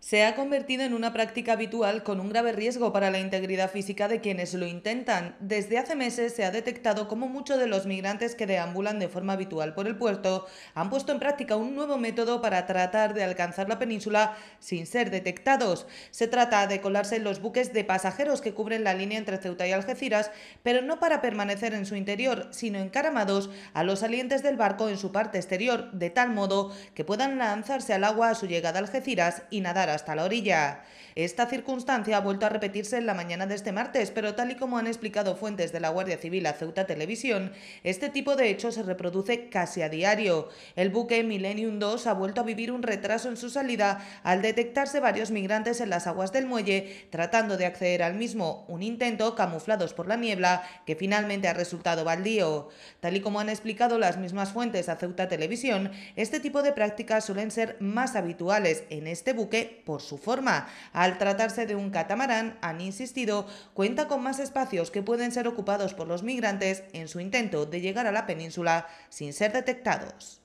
se ha convertido en una práctica habitual con un grave riesgo para la integridad física de quienes lo intentan. Desde hace meses se ha detectado como muchos de los migrantes que deambulan de forma habitual por el puerto han puesto en práctica un nuevo método para tratar de alcanzar la península sin ser detectados. Se trata de colarse en los buques de pasajeros que cubren la línea entre Ceuta y Algeciras, pero no para permanecer en su interior, sino encaramados a los salientes del barco en su parte exterior, de tal modo que puedan lanzarse al agua a su llegada a Algeciras y nadar hasta la orilla. Esta circunstancia ha vuelto a repetirse en la mañana de este martes, pero tal y como han explicado fuentes de la Guardia Civil a Ceuta Televisión, este tipo de hechos se reproduce casi a diario. El buque Millennium 2 ha vuelto a vivir un retraso en su salida al detectarse varios migrantes en las aguas del muelle tratando de acceder al mismo, un intento camuflados por la niebla que finalmente ha resultado baldío. Tal y como han explicado las mismas fuentes a Ceuta Televisión, este tipo de prácticas suelen ser más habituales en este buque por su forma. Al tratarse de un catamarán, han insistido, cuenta con más espacios que pueden ser ocupados por los migrantes en su intento de llegar a la península sin ser detectados.